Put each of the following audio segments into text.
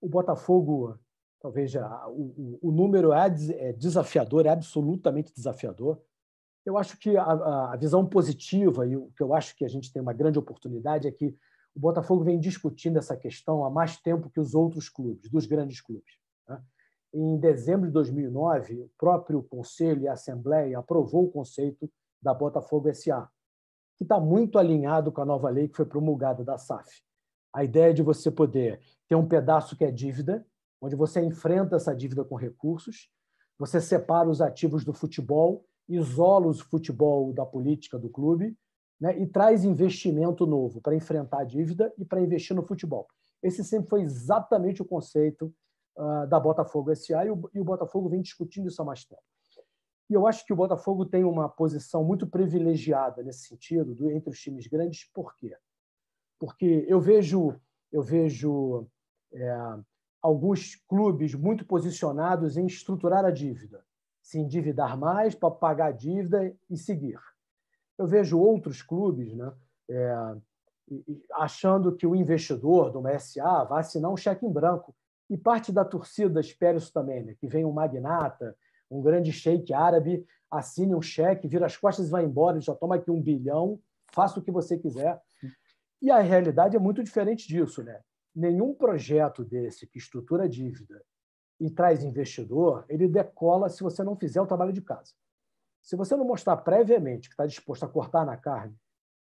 o Botafogo, talvez já, o, o, número é, é desafiador, é absolutamente desafiador. Eu acho que a, a visão positiva e o que eu acho que a gente tem uma grande oportunidade é que o Botafogo vem discutindo essa questão há mais tempo que os outros clubes, dos grandes clubes. Né? Em dezembro de 2009, o próprio Conselho e a Assembleia aprovou o conceito da Botafogo SA, que está muito alinhado com a nova lei que foi promulgada da SAF. A ideia de você poder ter um pedaço que é dívida, onde você enfrenta essa dívida com recursos, você separa os ativos do futebol, isola o futebol da política do clube, né, e traz investimento novo para enfrentar a dívida e para investir no futebol. Esse sempre foi exatamente o conceito uh, da Botafogo SA e o, e o Botafogo vem discutindo isso há mais tempo. E eu acho que o Botafogo tem uma posição muito privilegiada nesse sentido, do, entre os times grandes, por quê? porque eu vejo eu vejo é, alguns clubes muito posicionados em estruturar a dívida, se endividar mais para pagar a dívida e seguir. Eu vejo outros clubes, né, é, achando que o investidor de uma SA vai assinar um cheque em branco. E parte da torcida espera isso também, né? que vem um magnata, um grande sheik árabe, assine um cheque, vira as costas e vai embora, já toma aqui um bilhão, faça o que você quiser. E a realidade é muito diferente disso, né? Nenhum projeto desse que estrutura dívida e traz investidor, ele decola se você não fizer o trabalho de casa. Se você não mostrar previamente que está disposto a cortar na carne,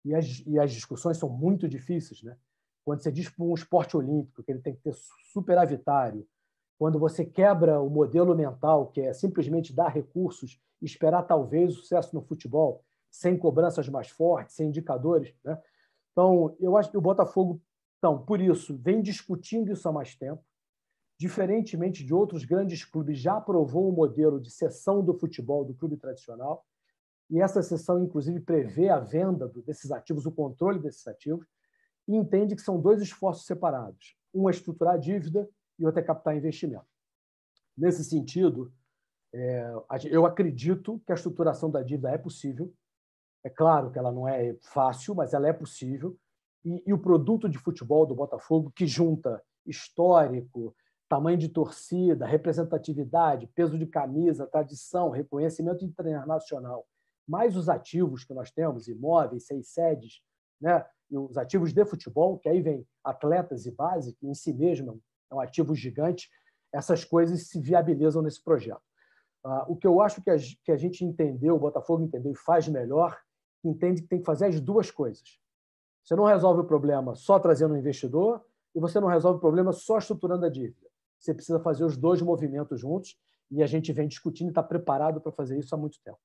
e as, e as discussões são muito difíceis, né? Quando você diz para um esporte olímpico que ele tem que ter superavitário, quando você quebra o modelo mental, que é simplesmente dar recursos, esperar talvez o sucesso no futebol, sem cobranças mais fortes, sem indicadores, né? Então, eu acho que o Botafogo, então, por isso, vem discutindo isso há mais tempo. Diferentemente de outros grandes clubes, já aprovou o um modelo de cessão do futebol do clube tradicional. E essa cessão, inclusive, prevê a venda desses ativos, o controle desses ativos, e entende que são dois esforços separados: um é estruturar a dívida e outro é captar investimento. Nesse sentido, é, eu acredito que a estruturação da dívida é possível, é claro que ela não é fácil, mas ela é possível. E, e o produto de futebol do Botafogo, que junta histórico, tamanho de torcida, representatividade, peso de camisa, tradição, reconhecimento internacional, mais os ativos que nós temos, imóveis, seis sedes, né? e os ativos de futebol, que aí vem atletas e base, que em si mesmo é um é ativo gigante, essas coisas se viabilizam nesse projeto. Ah, o que eu acho que a, que a gente entendeu, o Botafogo entendeu e faz melhor, entende que tem que fazer as duas coisas. Você não resolve o problema só trazendo um investidor e você não resolve o problema só estruturando a dívida. Você precisa fazer os dois movimentos juntos e a gente vem discutindo e está preparado para fazer isso há muito tempo.